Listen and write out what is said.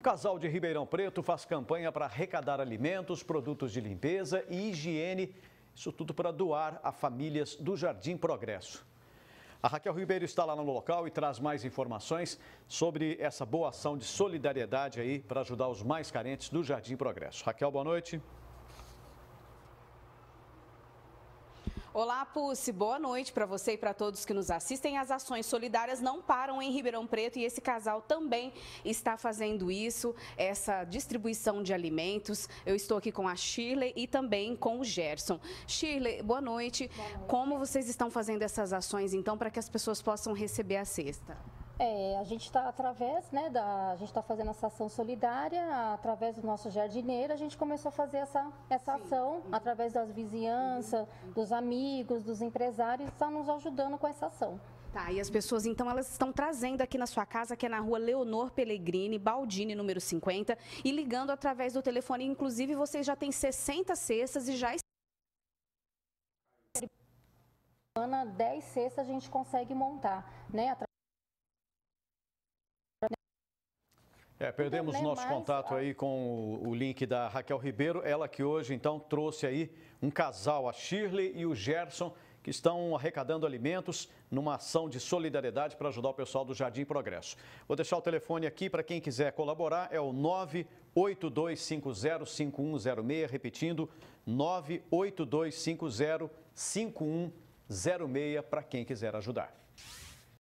O casal de Ribeirão Preto faz campanha para arrecadar alimentos, produtos de limpeza e higiene, isso tudo para doar a famílias do Jardim Progresso. A Raquel Ribeiro está lá no local e traz mais informações sobre essa boa ação de solidariedade aí para ajudar os mais carentes do Jardim Progresso. Raquel, boa noite. Olá, Pucci. Boa noite para você e para todos que nos assistem. As ações solidárias não param em Ribeirão Preto e esse casal também está fazendo isso, essa distribuição de alimentos. Eu estou aqui com a Shirley e também com o Gerson. Shirley, boa noite. Boa noite. Como vocês estão fazendo essas ações, então, para que as pessoas possam receber a cesta? É, a gente está através, né, da, a gente está fazendo essa ação solidária, através do nosso jardineiro, a gente começou a fazer essa, essa ação uhum. através das vizinhanças, uhum. dos amigos, dos empresários, está nos ajudando com essa ação. Tá, e as pessoas, então, elas estão trazendo aqui na sua casa, que é na rua Leonor Pellegrini, Baldini, número 50, e ligando através do telefone. Inclusive, vocês já têm 60 cestas e já semana, 10 cestas a gente consegue montar, né? É, perdemos o nosso contato aí com o, o, link da Raquel Ribeiro, ela que hoje então trouxe aí um casal, a Shirley e o Gerson, que estão arrecadando alimentos numa ação de solidariedade para ajudar o pessoal do Jardim Progresso. Vou deixar o telefone aqui para quem quiser colaborar, é o 982505106, repetindo, 982505106 para quem quiser ajudar.